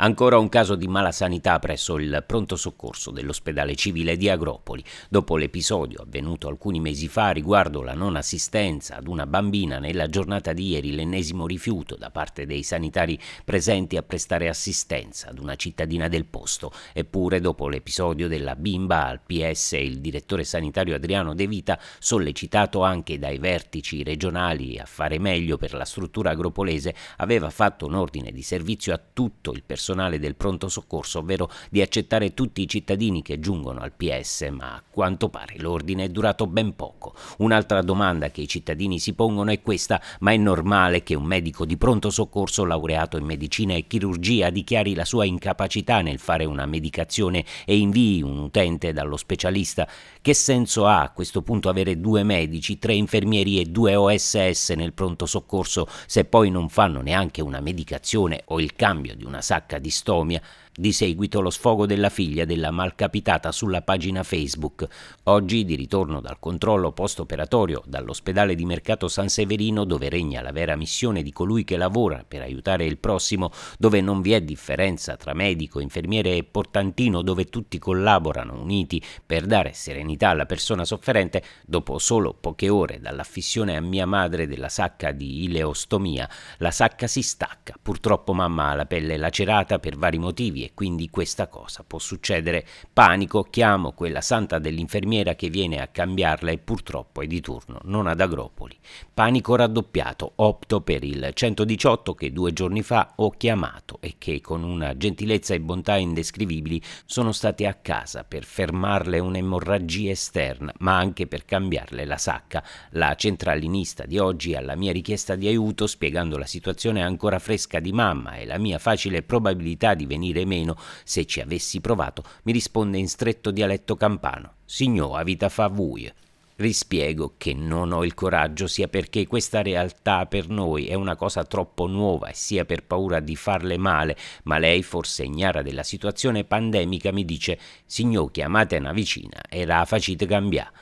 Ancora un caso di malasanità presso il pronto soccorso dell'ospedale civile di Agropoli. Dopo l'episodio avvenuto alcuni mesi fa riguardo la non assistenza ad una bambina nella giornata di ieri, l'ennesimo rifiuto da parte dei sanitari presenti a prestare assistenza ad una cittadina del posto. Eppure, dopo l'episodio della bimba al PS, il direttore sanitario Adriano De Vita, sollecitato anche dai vertici regionali a fare meglio per la struttura agropolese, aveva fatto un ordine di servizio a tutto il personale personale del pronto soccorso, ovvero di accettare tutti i cittadini che giungono al PS, ma a quanto pare l'ordine è durato ben poco. Un'altra domanda che i cittadini si pongono è questa, ma è normale che un medico di pronto soccorso laureato in medicina e chirurgia dichiari la sua incapacità nel fare una medicazione e invii un utente dallo specialista? Che senso ha a questo punto avere due medici, tre infermieri e due OSS nel pronto soccorso se poi non fanno neanche una medicazione o il cambio di una sacca di stomia di seguito lo sfogo della figlia della malcapitata sulla pagina Facebook. Oggi, di ritorno dal controllo post-operatorio dall'ospedale di Mercato San Severino, dove regna la vera missione di colui che lavora per aiutare il prossimo, dove non vi è differenza tra medico, infermiere e portantino, dove tutti collaborano uniti per dare serenità alla persona sofferente, dopo solo poche ore dall'affissione a mia madre della sacca di ileostomia, la sacca si stacca. Purtroppo mamma ha la pelle lacerata per vari motivi e quindi questa cosa può succedere. Panico, chiamo quella santa dell'infermiera che viene a cambiarla e purtroppo è di turno, non ad Agropoli. Panico raddoppiato, opto per il 118 che due giorni fa ho chiamato e che con una gentilezza e bontà indescrivibili sono stati a casa per fermarle un'emorragia esterna, ma anche per cambiarle la sacca. La centralinista di oggi alla mia richiesta di aiuto, spiegando la situazione ancora fresca di mamma e la mia facile probabilità di venire meno, meno, se ci avessi provato, mi risponde in stretto dialetto campano: Signor, a vita fa vui. Rispiego che non ho il coraggio sia perché questa realtà per noi è una cosa troppo nuova e sia per paura di farle male, ma lei, forse ignara della situazione pandemica, mi dice: Signor, chiamate una vicina e la facite cambiare.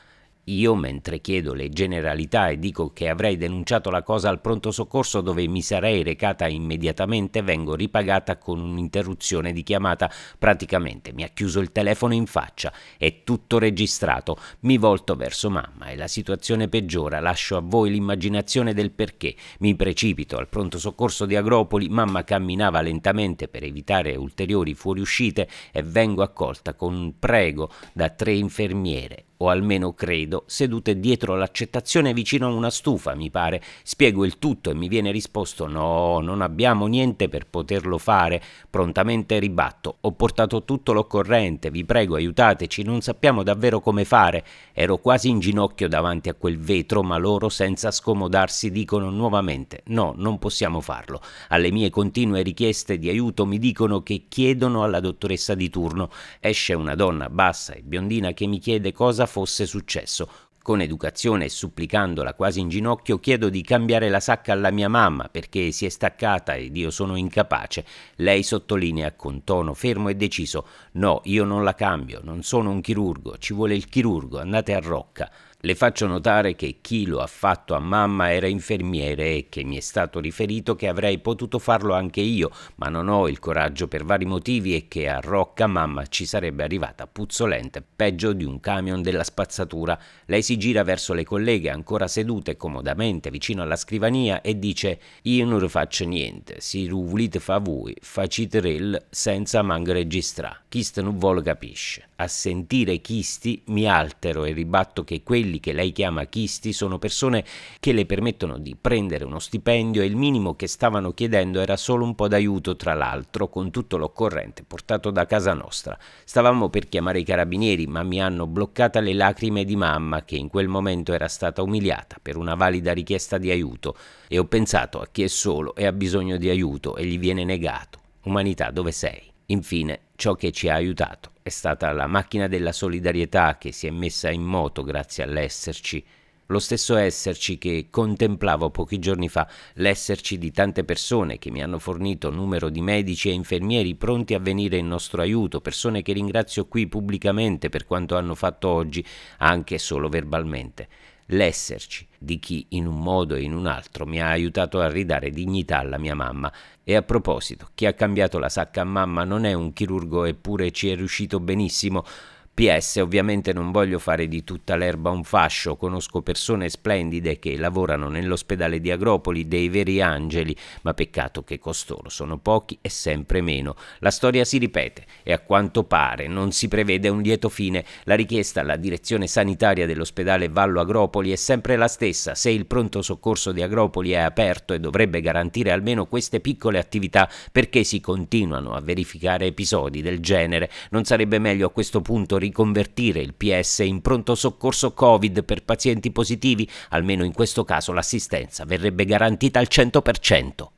Io, mentre chiedo le generalità e dico che avrei denunciato la cosa al pronto soccorso dove mi sarei recata immediatamente, vengo ripagata con un'interruzione di chiamata. Praticamente mi ha chiuso il telefono in faccia. È tutto registrato. Mi volto verso mamma e la situazione peggiora. Lascio a voi l'immaginazione del perché. Mi precipito al pronto soccorso di Agropoli. Mamma camminava lentamente per evitare ulteriori fuoriuscite e vengo accolta con un prego da tre infermiere, o almeno credo credo, sedute dietro l'accettazione vicino a una stufa, mi pare. Spiego il tutto e mi viene risposto no, non abbiamo niente per poterlo fare. Prontamente ribatto, ho portato tutto l'occorrente, vi prego aiutateci, non sappiamo davvero come fare. Ero quasi in ginocchio davanti a quel vetro, ma loro senza scomodarsi dicono nuovamente no, non possiamo farlo. Alle mie continue richieste di aiuto mi dicono che chiedono alla dottoressa di turno. Esce una donna bassa e biondina che mi chiede cosa fosse successo. Con educazione e supplicandola quasi in ginocchio chiedo di cambiare la sacca alla mia mamma perché si è staccata ed io sono incapace. Lei sottolinea con tono fermo e deciso: No, io non la cambio, non sono un chirurgo, ci vuole il chirurgo, andate a Rocca. Le faccio notare che chi lo ha fatto a mamma era infermiere e che mi è stato riferito che avrei potuto farlo anche io, ma non ho il coraggio per vari motivi e che a Rocca mamma ci sarebbe arrivata puzzolente, peggio di un camion della spazzatura. Lei si gira verso le colleghe ancora sedute comodamente vicino alla scrivania e dice «Io non faccio niente, si ruvlite fa voi, facite rel senza mang registrà». Chist non vuole capisce. A sentire Chisti mi altero e ribatto che quelli quelli che lei chiama chisti sono persone che le permettono di prendere uno stipendio e il minimo che stavano chiedendo era solo un po' d'aiuto, tra l'altro, con tutto l'occorrente portato da casa nostra. Stavamo per chiamare i carabinieri, ma mi hanno bloccata le lacrime di mamma che in quel momento era stata umiliata per una valida richiesta di aiuto e ho pensato a chi è solo e ha bisogno di aiuto e gli viene negato. Umanità, dove sei? Infine, ciò che ci ha aiutato è stata la macchina della solidarietà che si è messa in moto grazie all'esserci, lo stesso esserci che contemplavo pochi giorni fa, l'esserci di tante persone che mi hanno fornito numero di medici e infermieri pronti a venire in nostro aiuto, persone che ringrazio qui pubblicamente per quanto hanno fatto oggi, anche solo verbalmente l'esserci di chi in un modo e in un altro mi ha aiutato a ridare dignità alla mia mamma. E a proposito, chi ha cambiato la sacca a mamma non è un chirurgo eppure ci è riuscito benissimo, PS ovviamente non voglio fare di tutta l'erba un fascio, conosco persone splendide che lavorano nell'ospedale di Agropoli dei veri angeli, ma peccato che costoro sono pochi e sempre meno. La storia si ripete e a quanto pare non si prevede un lieto fine. La richiesta alla direzione sanitaria dell'ospedale Vallo Agropoli è sempre la stessa, se il pronto soccorso di Agropoli è aperto e dovrebbe garantire almeno queste piccole attività perché si continuano a verificare episodi del genere. Non sarebbe meglio a questo punto riconvertire il PS in pronto soccorso Covid per pazienti positivi, almeno in questo caso l'assistenza verrebbe garantita al 100%.